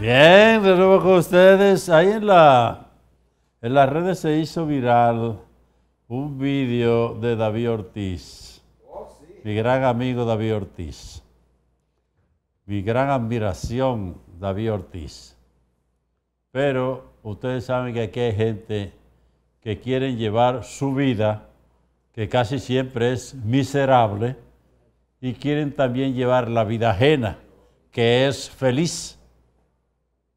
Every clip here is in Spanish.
Bien, de nuevo con ustedes. Ahí en, la, en las redes se hizo viral un vídeo de David Ortiz. Mi gran amigo David Ortiz. Mi gran admiración, David Ortiz. Pero ustedes saben que aquí hay gente que quiere llevar su vida, que casi siempre es miserable, y quieren también llevar la vida ajena, que es feliz.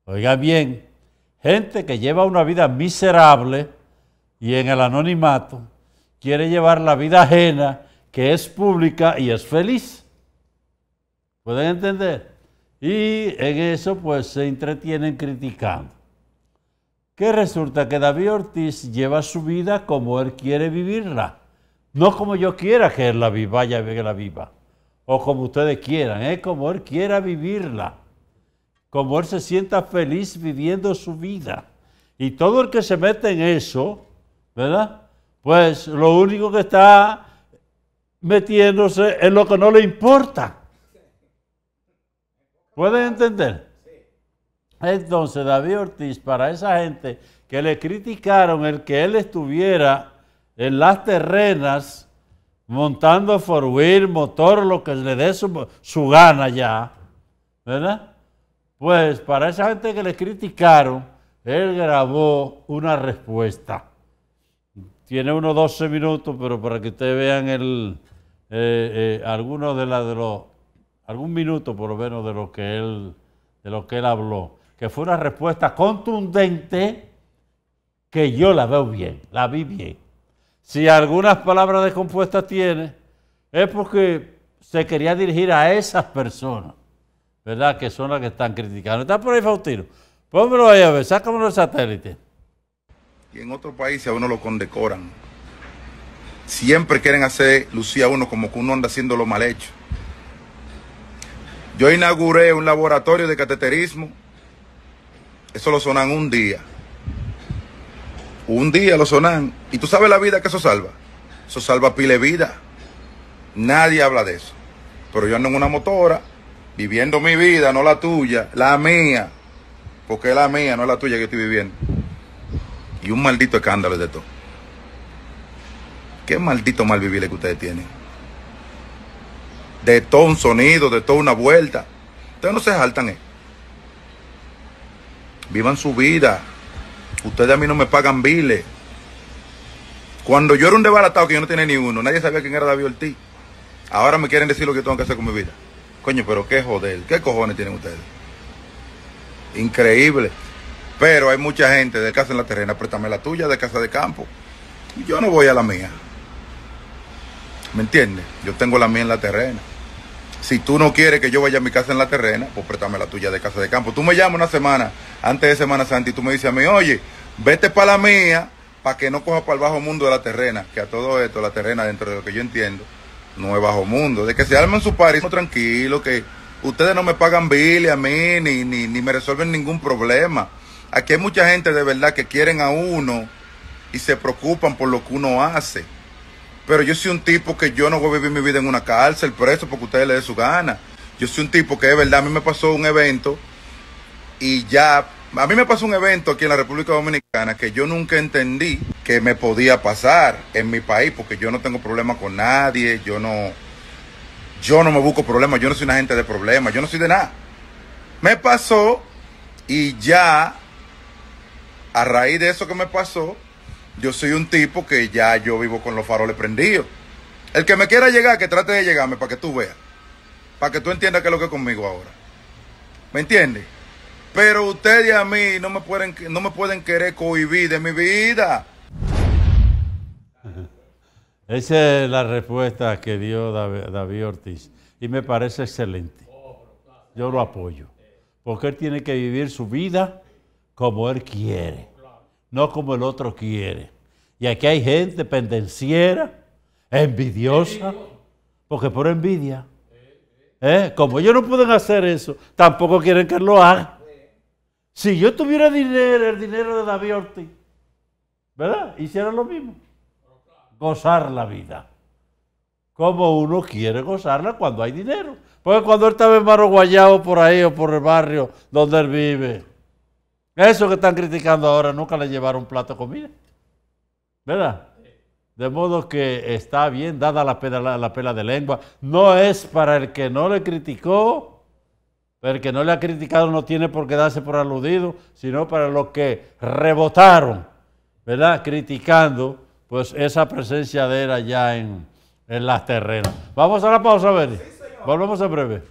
Oiga bien, gente que lleva una vida miserable y en el anonimato quiere llevar la vida ajena que es pública y es feliz. ¿Pueden entender? Y en eso pues se entretienen criticando. Que resulta que David Ortiz lleva su vida como él quiere vivirla, no como yo quiera que él la viva, vaya la viva, o como ustedes quieran, es ¿eh? como él quiera vivirla como él se sienta feliz viviendo su vida. Y todo el que se mete en eso, ¿verdad? Pues lo único que está metiéndose es lo que no le importa. ¿Pueden entender? Entonces David Ortiz, para esa gente que le criticaron el que él estuviera en las terrenas montando for wheel, motor, lo que le dé su, su gana ya, ¿verdad? Pues para esa gente que le criticaron, él grabó una respuesta. Tiene unos 12 minutos, pero para que ustedes vean el, eh, eh, de, de los, algún minuto por lo menos de lo, que él, de lo que él habló, que fue una respuesta contundente que yo la veo bien, la vi bien. Si algunas palabras descompuestas tiene, es porque se quería dirigir a esas personas ¿verdad? Que son las que están criticando. Está por ahí Faustino. Pónmelo ahí a ver, sácamelo el satélite. Y en otros países a uno lo condecoran. Siempre quieren hacer lucir uno como que uno anda haciendo lo mal hecho. Yo inauguré un laboratorio de cateterismo. Eso lo sonan un día. Un día lo sonan. ¿Y tú sabes la vida que eso salva? Eso salva pile vida. Nadie habla de eso. Pero yo ando en una motora viviendo mi vida, no la tuya, la mía, porque es la mía, no es la tuya que estoy viviendo. Y un maldito escándalo de todo. Qué maldito mal vivir que ustedes tienen. De todo un sonido, de toda una vuelta. Ustedes no se saltan, eh. Vivan su vida. Ustedes a mí no me pagan viles. Cuando yo era un desbaratado que yo no tenía ni uno, nadie sabía quién era David Ortiz. Ahora me quieren decir lo que tengo que hacer con mi vida. Coño, pero qué joder, qué cojones tienen ustedes. Increíble. Pero hay mucha gente de casa en la terrena, préstame la tuya, de casa de campo. Yo no voy a la mía. ¿Me entiendes? Yo tengo la mía en la terrena. Si tú no quieres que yo vaya a mi casa en la terrena, pues préstame la tuya de casa de campo. Tú me llamas una semana antes de Semana Santa y tú me dices a mí, oye, vete para la mía para que no coja para el bajo mundo de la terrena, que a todo esto la terrena, dentro de lo que yo entiendo, no es bajo mundo. De que se armen su parís tranquilo, que ustedes no me pagan bill a mí, ni, me resuelven ningún problema. Aquí hay mucha gente de verdad que quieren a uno y se preocupan por lo que uno hace. Pero yo soy un tipo que yo no voy a vivir mi vida en una cárcel preso porque ustedes le den su gana. Yo soy un tipo que de verdad a mí me pasó un evento y ya a mí me pasó un evento aquí en la República Dominicana que yo nunca entendí que me podía pasar en mi país, porque yo no tengo problema con nadie, yo no, yo no me busco problemas, yo no soy una gente de problemas, yo no soy de nada. Me pasó y ya, a raíz de eso que me pasó, yo soy un tipo que ya yo vivo con los faroles prendidos. El que me quiera llegar, que trate de llegarme para que tú veas, para que tú entiendas qué es lo que es conmigo ahora. ¿Me entiendes? Pero ustedes y a mí no me pueden, no me pueden querer cohibir de mi vida. Esa es la respuesta que dio David Ortiz y me parece excelente. Yo lo apoyo, porque él tiene que vivir su vida como él quiere, no como el otro quiere. Y aquí hay gente pendenciera, envidiosa, porque por envidia. ¿Eh? Como ellos no pueden hacer eso, tampoco quieren que él lo haga. Si yo tuviera dinero, el dinero de David Ortiz, ¿verdad? Hiciera lo mismo. Gozar la vida. Como uno quiere gozarla cuando hay dinero. Porque cuando él estaba en Maro guayao por ahí o por el barrio donde él vive, eso que están criticando ahora, nunca le llevaron plato de comida. ¿Verdad? De modo que está bien dada la la pela de lengua. No es para el que no le criticó, pero el que no le ha criticado no tiene por qué darse por aludido, sino para los que rebotaron, ¿verdad? Criticando, pues esa presencia de él allá en, las terrenas. Vamos a la pausa, Benny. Volvemos en breve.